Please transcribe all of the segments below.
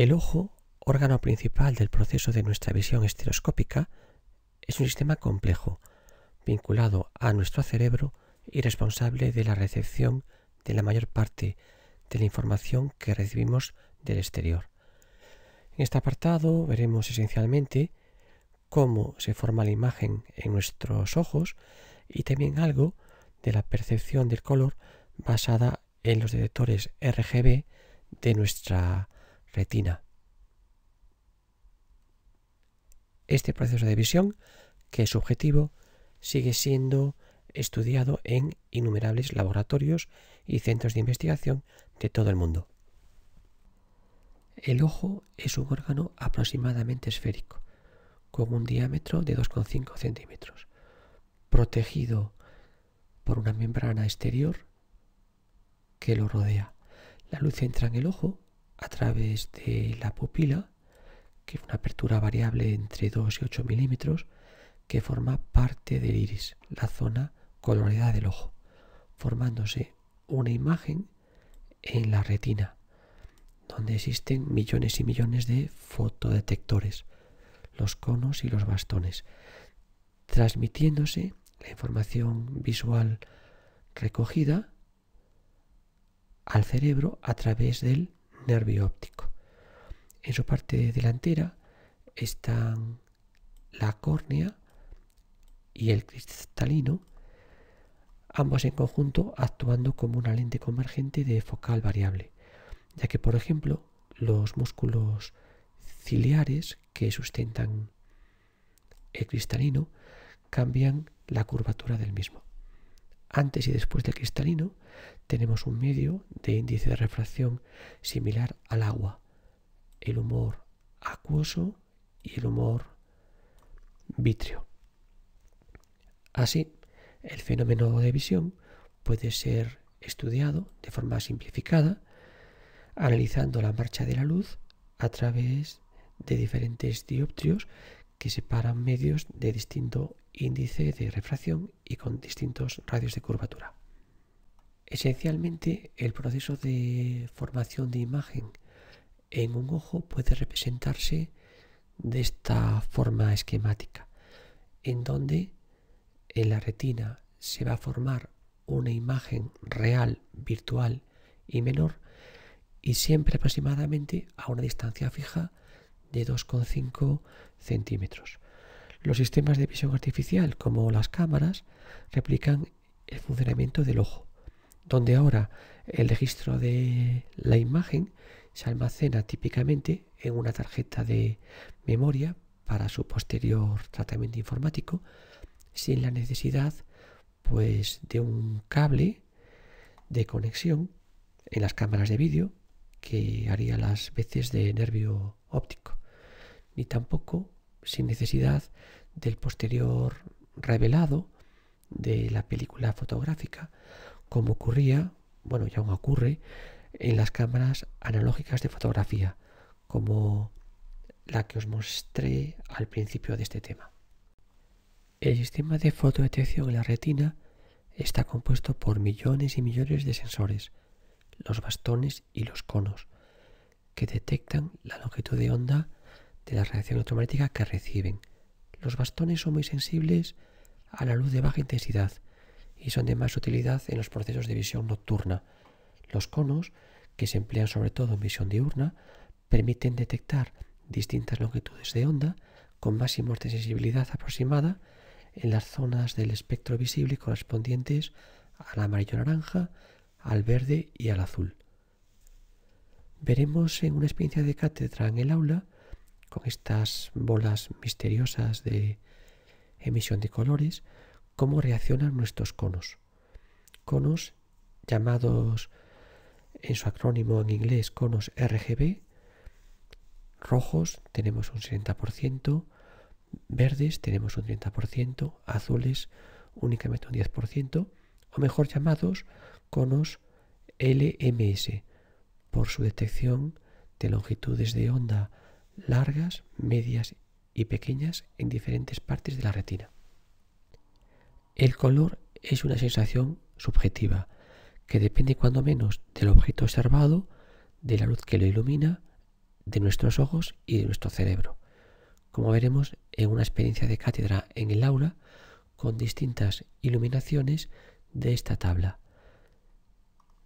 El ojo, órgano principal del proceso de nuestra visión estereoscópica, es un sistema complejo, vinculado a nuestro cerebro y responsable de la recepción de la mayor parte de la información que recibimos del exterior. En este apartado veremos esencialmente cómo se forma la imagen en nuestros ojos y también algo de la percepción del color basada en los detectores RGB de nuestra retina. Este proceso de visión, que es subjetivo, sigue siendo estudiado en innumerables laboratorios y centros de investigación de todo el mundo. El ojo es un órgano aproximadamente esférico, con un diámetro de 2,5 centímetros, protegido por una membrana exterior que lo rodea. La luz entra en el ojo a través de la pupila, que es una apertura variable entre 2 y 8 milímetros, que forma parte del iris, la zona coloreada del ojo, formándose una imagen en la retina, donde existen millones y millones de fotodetectores, los conos y los bastones, transmitiéndose la información visual recogida al cerebro a través del nervio óptico. En su parte delantera están la córnea y el cristalino, ambos en conjunto actuando como una lente convergente de focal variable, ya que por ejemplo los músculos ciliares que sustentan el cristalino cambian la curvatura del mismo antes y después del cristalino, tenemos un medio de índice de refracción similar al agua, el humor acuoso y el humor vítreo. Así, el fenómeno de visión puede ser estudiado de forma simplificada, analizando la marcha de la luz a través de diferentes dioptrios que separan medios de distinto índice de refracción y con distintos radios de curvatura. Esencialmente, el proceso de formación de imagen en un ojo puede representarse de esta forma esquemática, en donde en la retina se va a formar una imagen real, virtual y menor, y siempre aproximadamente a una distancia fija de 2,5 centímetros. Los sistemas de visión artificial, como las cámaras, replican el funcionamiento del ojo, donde ahora el registro de la imagen se almacena típicamente en una tarjeta de memoria para su posterior tratamiento informático, sin la necesidad pues, de un cable de conexión en las cámaras de vídeo que haría las veces de nervio óptico, ni tampoco sin necesidad del posterior revelado de la película fotográfica, como ocurría, bueno, ya aún ocurre, en las cámaras analógicas de fotografía, como la que os mostré al principio de este tema. El sistema de fotodetección en la retina está compuesto por millones y millones de sensores, los bastones y los conos, que detectan la longitud de onda de la reacción automática que reciben. Los bastones son muy sensibles a la luz de baja intensidad y son de más utilidad en los procesos de visión nocturna. Los conos, que se emplean sobre todo en visión diurna, permiten detectar distintas longitudes de onda con máximos de sensibilidad aproximada en las zonas del espectro visible correspondientes al amarillo naranja, al verde y al azul. Veremos en una experiencia de cátedra en el aula con estas bolas misteriosas de emisión de colores, cómo reaccionan nuestros conos. Conos llamados en su acrónimo en inglés conos RGB. Rojos tenemos un 60%, verdes tenemos un 30%, azules únicamente un 10%, o mejor llamados conos LMS, por su detección de longitudes de onda largas, medias y pequeñas en diferentes partes de la retina. El color es una sensación subjetiva que depende cuando menos del objeto observado, de la luz que lo ilumina, de nuestros ojos y de nuestro cerebro. Como veremos en una experiencia de cátedra en el aula con distintas iluminaciones de esta tabla,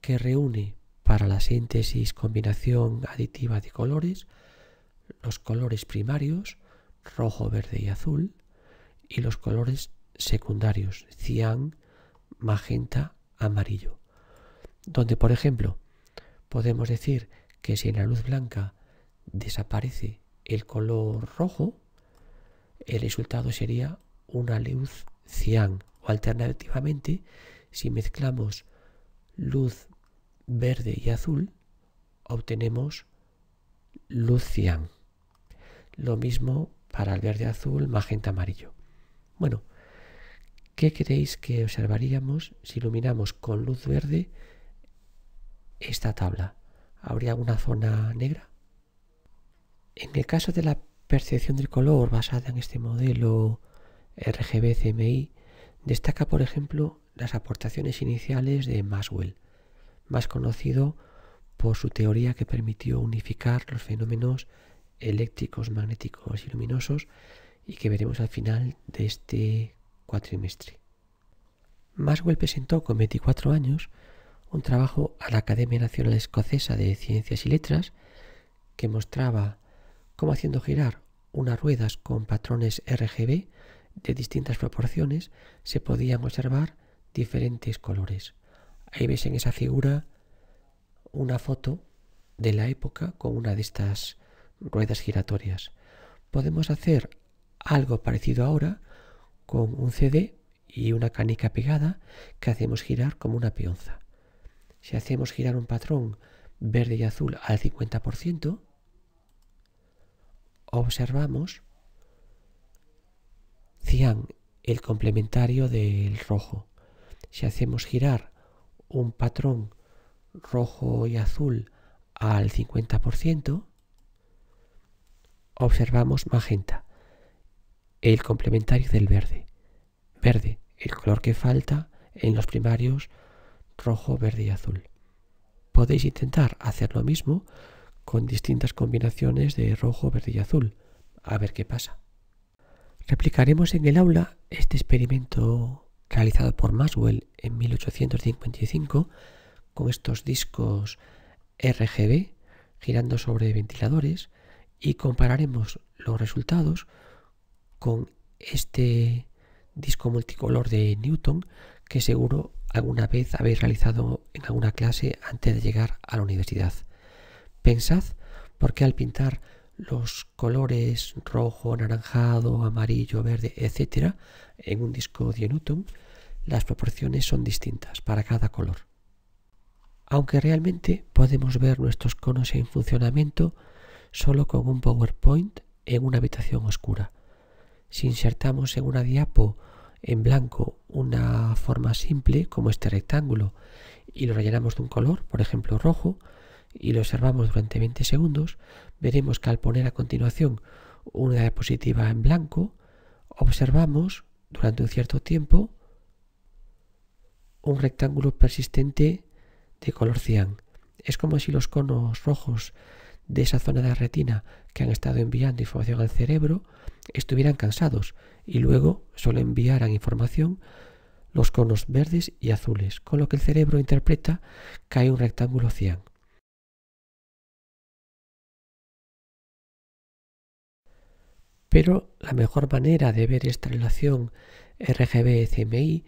que reúne para la síntesis combinación aditiva de colores los colores primarios, rojo, verde y azul, y los colores secundarios, cian, magenta, amarillo. Donde, por ejemplo, podemos decir que si en la luz blanca desaparece el color rojo, el resultado sería una luz cian. O alternativamente, si mezclamos luz verde y azul, obtenemos Lucian. Lo mismo para el verde azul, magenta amarillo. Bueno, ¿qué creéis que observaríamos si iluminamos con luz verde esta tabla? ¿Habría alguna zona negra? En el caso de la percepción del color basada en este modelo RGB-CMI, destaca por ejemplo las aportaciones iniciales de Maxwell, más conocido por su teoría que permitió unificar los fenómenos eléctricos, magnéticos y luminosos y que veremos al final de este cuatrimestre. Maxwell presentó con 24 años un trabajo a la Academia Nacional Escocesa de Ciencias y Letras que mostraba cómo haciendo girar unas ruedas con patrones RGB de distintas proporciones se podían observar diferentes colores. Ahí ves en esa figura una foto de la época con una de estas ruedas giratorias. Podemos hacer algo parecido ahora con un CD y una canica pegada que hacemos girar como una peonza. Si hacemos girar un patrón verde y azul al 50%, observamos cian, el complementario del rojo. Si hacemos girar un patrón rojo y azul al 50%, observamos magenta, el complementario del verde. Verde, el color que falta en los primarios rojo, verde y azul. Podéis intentar hacer lo mismo con distintas combinaciones de rojo, verde y azul, a ver qué pasa. Replicaremos en el aula este experimento realizado por Maxwell en 1855 con estos discos RGB girando sobre ventiladores y compararemos los resultados con este disco multicolor de Newton que seguro alguna vez habéis realizado en alguna clase antes de llegar a la universidad. Pensad porque al pintar los colores rojo, anaranjado, amarillo, verde, etcétera, en un disco de Newton, las proporciones son distintas para cada color aunque realmente podemos ver nuestros conos en funcionamiento solo con un PowerPoint en una habitación oscura. Si insertamos en una diapo en blanco una forma simple como este rectángulo y lo rellenamos de un color, por ejemplo rojo, y lo observamos durante 20 segundos, veremos que al poner a continuación una diapositiva en blanco, observamos durante un cierto tiempo un rectángulo persistente de color cian. Es como si los conos rojos de esa zona de la retina que han estado enviando información al cerebro estuvieran cansados y luego solo enviaran información los conos verdes y azules, con lo que el cerebro interpreta que hay un rectángulo cian. Pero la mejor manera de ver esta relación RGB-CMI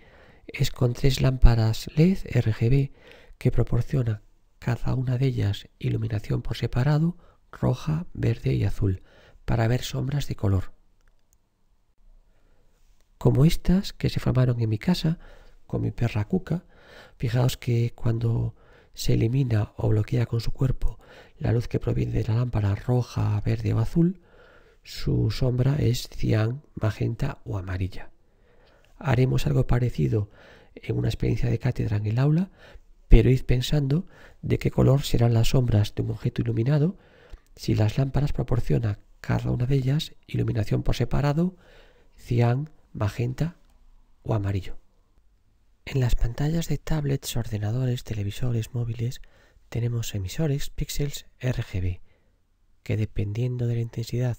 es con tres lámparas LED RGB que proporciona cada una de ellas iluminación por separado, roja, verde y azul, para ver sombras de color. Como estas que se formaron en mi casa con mi perra Cuca, fijaos que cuando se elimina o bloquea con su cuerpo la luz que proviene de la lámpara roja, verde o azul, su sombra es cian, magenta o amarilla. Haremos algo parecido en una experiencia de cátedra en el aula, pero id pensando de qué color serán las sombras de un objeto iluminado si las lámparas proporciona cada una de ellas iluminación por separado, cian, magenta o amarillo. En las pantallas de tablets, ordenadores, televisores, móviles, tenemos emisores píxeles RGB, que dependiendo de la intensidad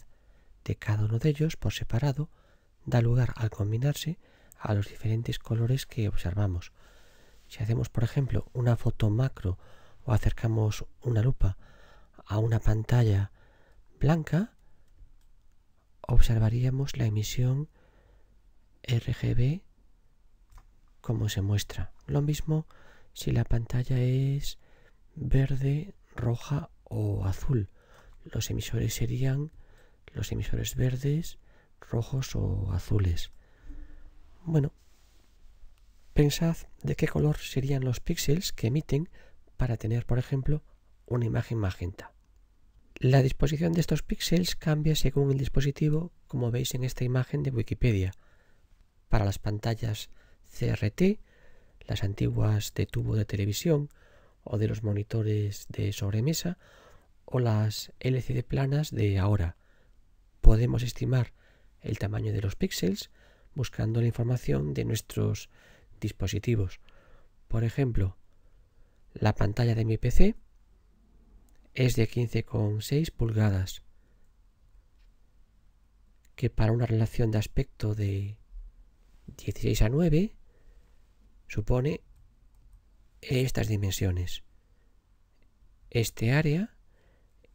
de cada uno de ellos por separado, da lugar al combinarse a los diferentes colores que observamos, si hacemos, por ejemplo, una foto macro o acercamos una lupa a una pantalla blanca, observaríamos la emisión RGB como se muestra. Lo mismo si la pantalla es verde, roja o azul. Los emisores serían los emisores verdes, rojos o azules. Bueno, Pensad de qué color serían los píxeles que emiten para tener, por ejemplo, una imagen magenta. La disposición de estos píxeles cambia según el dispositivo, como veis en esta imagen de Wikipedia. Para las pantallas CRT, las antiguas de tubo de televisión o de los monitores de sobremesa o las LCD planas de ahora. Podemos estimar el tamaño de los píxeles buscando la información de nuestros dispositivos. Por ejemplo, la pantalla de mi PC es de 15,6 pulgadas, que para una relación de aspecto de 16 a 9 supone estas dimensiones, este área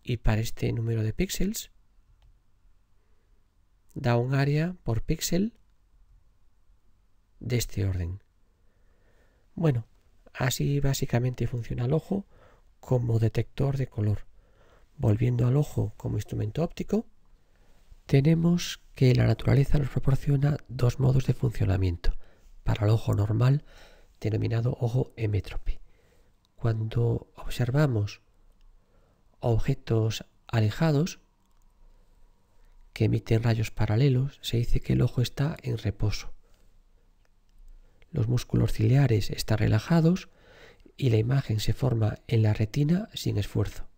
y para este número de píxeles da un área por píxel de este orden. Bueno, así básicamente funciona el ojo como detector de color. Volviendo al ojo como instrumento óptico, tenemos que la naturaleza nos proporciona dos modos de funcionamiento. Para el ojo normal, denominado ojo hemétrope. Cuando observamos objetos alejados que emiten rayos paralelos, se dice que el ojo está en reposo. Los músculos ciliares están relajados y la imagen se forma en la retina sin esfuerzo.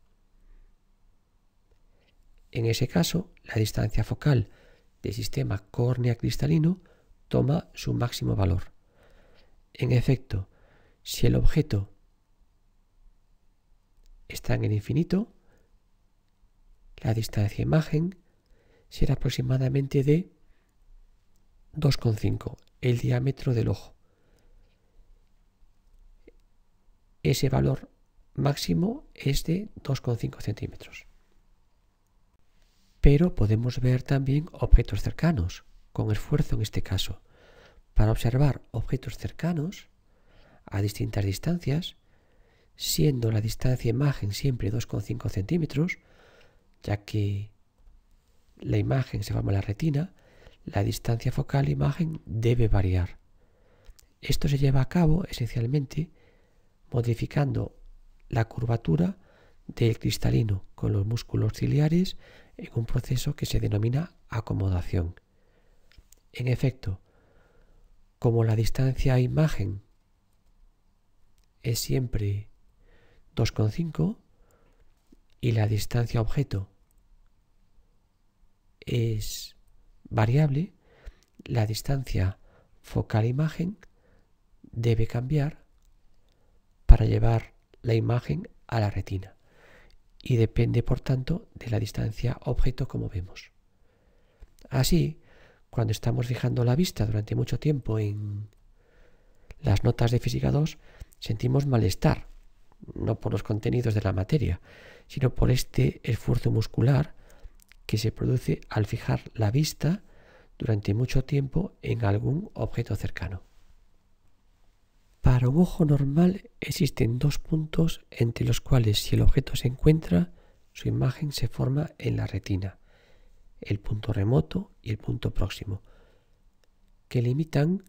En ese caso, la distancia focal del sistema córnea cristalino toma su máximo valor. En efecto, si el objeto está en el infinito, la distancia imagen será aproximadamente de 2,5, el diámetro del ojo. ese valor máximo es de 2,5 centímetros. Pero podemos ver también objetos cercanos, con esfuerzo en este caso. Para observar objetos cercanos a distintas distancias, siendo la distancia imagen siempre 2,5 centímetros, ya que la imagen se forma la retina, la distancia focal e imagen debe variar. Esto se lleva a cabo esencialmente modificando la curvatura del cristalino con los músculos ciliares en un proceso que se denomina acomodación. En efecto, como la distancia a imagen es siempre 2,5 y la distancia objeto es variable, la distancia focal imagen debe cambiar para llevar la imagen a la retina y depende por tanto de la distancia objeto como vemos. Así, cuando estamos fijando la vista durante mucho tiempo en las notas de física 2, sentimos malestar, no por los contenidos de la materia, sino por este esfuerzo muscular que se produce al fijar la vista durante mucho tiempo en algún objeto cercano. Para un ojo normal existen dos puntos entre los cuales si el objeto se encuentra, su imagen se forma en la retina, el punto remoto y el punto próximo, que limitan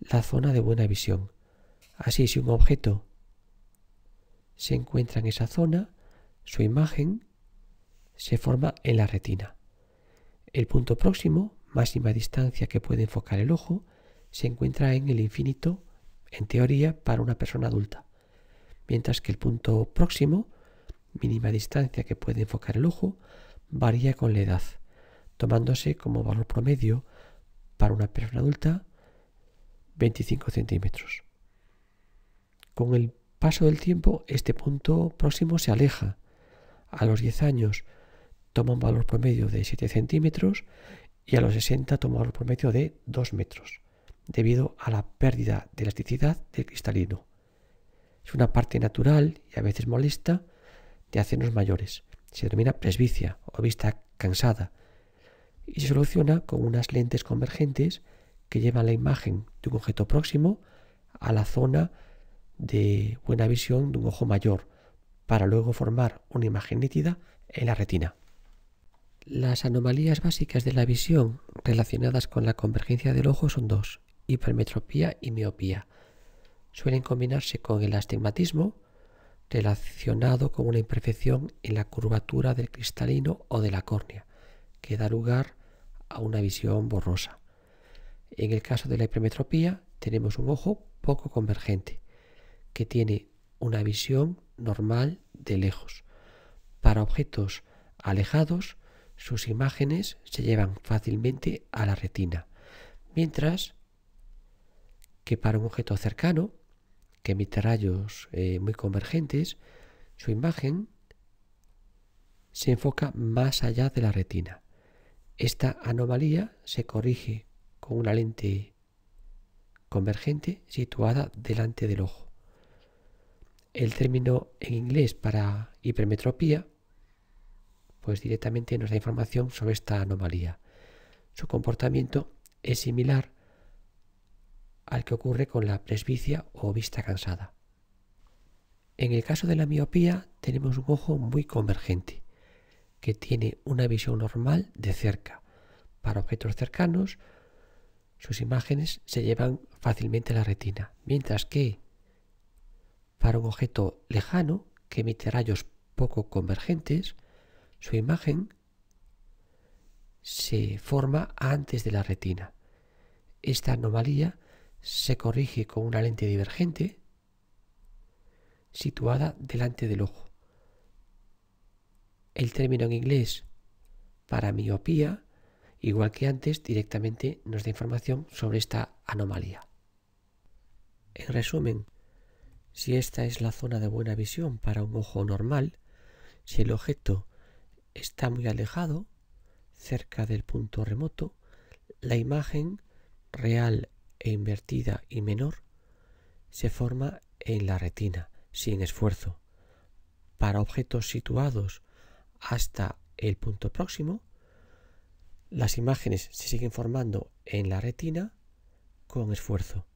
la zona de buena visión. Así, si un objeto se encuentra en esa zona, su imagen se forma en la retina. El punto próximo, máxima distancia que puede enfocar el ojo, se encuentra en el infinito en teoría, para una persona adulta. Mientras que el punto próximo, mínima distancia que puede enfocar el ojo, varía con la edad, tomándose como valor promedio para una persona adulta 25 centímetros. Con el paso del tiempo, este punto próximo se aleja. A los 10 años toma un valor promedio de 7 centímetros y a los 60 toma un valor promedio de 2 metros debido a la pérdida de elasticidad del cristalino. Es una parte natural y a veces molesta de hacernos mayores. Se denomina presbicia o vista cansada y se soluciona con unas lentes convergentes que llevan la imagen de un objeto próximo a la zona de buena visión de un ojo mayor para luego formar una imagen nítida en la retina. Las anomalías básicas de la visión relacionadas con la convergencia del ojo son dos hipermetropía y miopía. Suelen combinarse con el astigmatismo, relacionado con una imperfección en la curvatura del cristalino o de la córnea, que da lugar a una visión borrosa. En el caso de la hipermetropía, tenemos un ojo poco convergente, que tiene una visión normal de lejos. Para objetos alejados, sus imágenes se llevan fácilmente a la retina, mientras que para un objeto cercano, que emite rayos eh, muy convergentes, su imagen se enfoca más allá de la retina. Esta anomalía se corrige con una lente convergente situada delante del ojo. El término en inglés para hipermetropía pues directamente nos da información sobre esta anomalía. Su comportamiento es similar al que ocurre con la presbicia o vista cansada. En el caso de la miopía tenemos un ojo muy convergente, que tiene una visión normal de cerca. Para objetos cercanos, sus imágenes se llevan fácilmente a la retina, mientras que para un objeto lejano que emite rayos poco convergentes, su imagen se forma antes de la retina. Esta anomalía se corrige con una lente divergente situada delante del ojo. El término en inglés para miopía, igual que antes, directamente nos da información sobre esta anomalía. En resumen, si esta es la zona de buena visión para un ojo normal, si el objeto está muy alejado, cerca del punto remoto, la imagen real e invertida y menor se forma en la retina sin esfuerzo. Para objetos situados hasta el punto próximo, las imágenes se siguen formando en la retina con esfuerzo.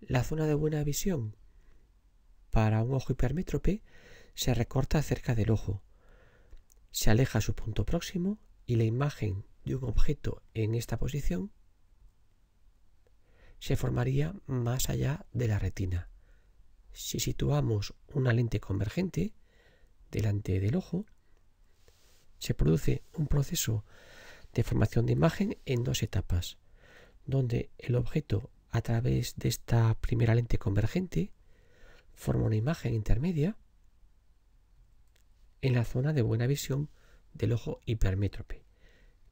La zona de buena visión para un ojo hipermétrope se recorta cerca del ojo, se aleja su punto próximo y la imagen de un objeto en esta posición se formaría más allá de la retina. Si situamos una lente convergente delante del ojo, se produce un proceso de formación de imagen en dos etapas, donde el objeto a través de esta primera lente convergente forma una imagen intermedia en la zona de buena visión del ojo hipermétrope,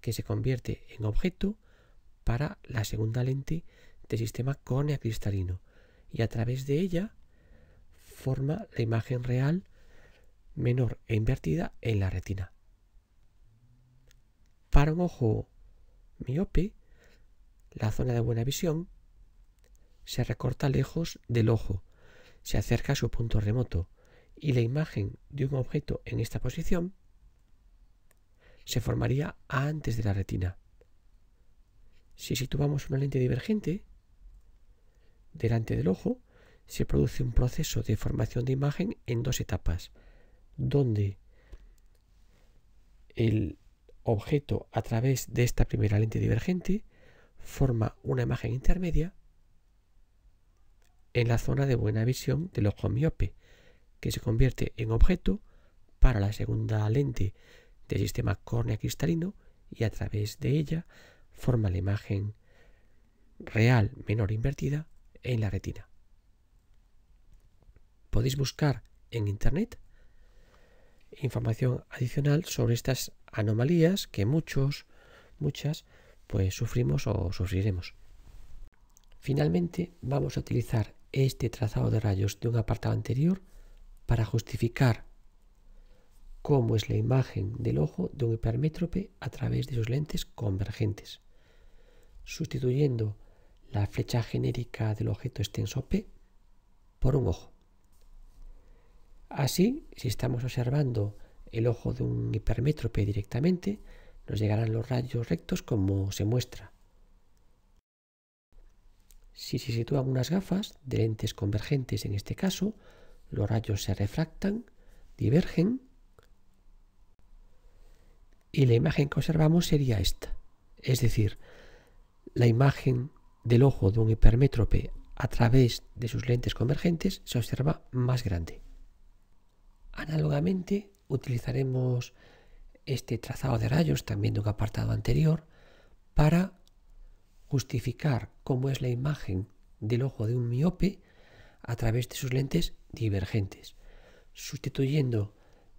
que se convierte en objeto para la segunda lente de sistema córnea cristalino y a través de ella forma la imagen real menor e invertida en la retina. Para un ojo miope, la zona de buena visión se recorta lejos del ojo, se acerca a su punto remoto y la imagen de un objeto en esta posición se formaría antes de la retina. Si situamos una lente divergente, delante del ojo, se produce un proceso de formación de imagen en dos etapas, donde el objeto a través de esta primera lente divergente forma una imagen intermedia en la zona de buena visión del ojo miope, que se convierte en objeto para la segunda lente del sistema córnea cristalino y a través de ella forma la imagen real menor invertida en la retina. Podéis buscar en Internet información adicional sobre estas anomalías que muchos, muchas, pues sufrimos o sufriremos. Finalmente, vamos a utilizar este trazado de rayos de un apartado anterior para justificar cómo es la imagen del ojo de un hipermétrope a través de sus lentes convergentes, sustituyendo la flecha genérica del objeto extenso P por un ojo. Así, si estamos observando el ojo de un hipermétrope directamente, nos llegarán los rayos rectos como se muestra. Si se sitúan unas gafas de lentes convergentes en este caso, los rayos se refractan, divergen y la imagen que observamos sería esta. Es decir, la imagen del ojo de un hipermétrope a través de sus lentes convergentes se observa más grande. Análogamente utilizaremos este trazado de rayos también de un apartado anterior para justificar cómo es la imagen del ojo de un miope a través de sus lentes divergentes, sustituyendo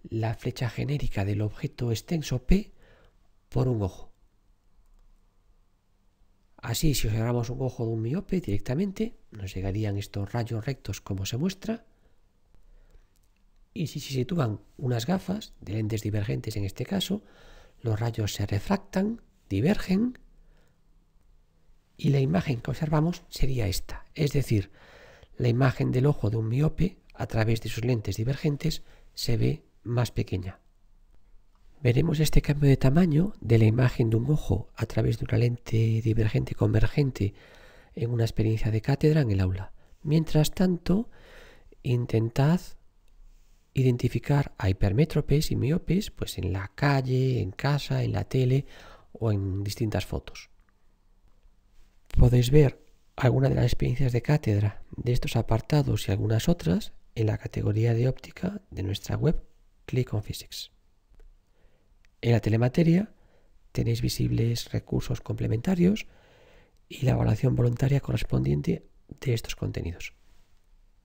la flecha genérica del objeto extenso P por un ojo. Así, si observamos un ojo de un miope directamente, nos llegarían estos rayos rectos como se muestra. Y si se sitúan unas gafas de lentes divergentes en este caso, los rayos se refractan, divergen, y la imagen que observamos sería esta, es decir, la imagen del ojo de un miope a través de sus lentes divergentes se ve más pequeña. Veremos este cambio de tamaño de la imagen de un ojo a través de una lente divergente convergente en una experiencia de cátedra en el aula. Mientras tanto, intentad identificar a hipermétropes y miopes pues en la calle, en casa, en la tele o en distintas fotos. Podéis ver algunas de las experiencias de cátedra de estos apartados y algunas otras en la categoría de óptica de nuestra web Click on Physics. En la telemateria tenéis visibles recursos complementarios y la evaluación voluntaria correspondiente de estos contenidos.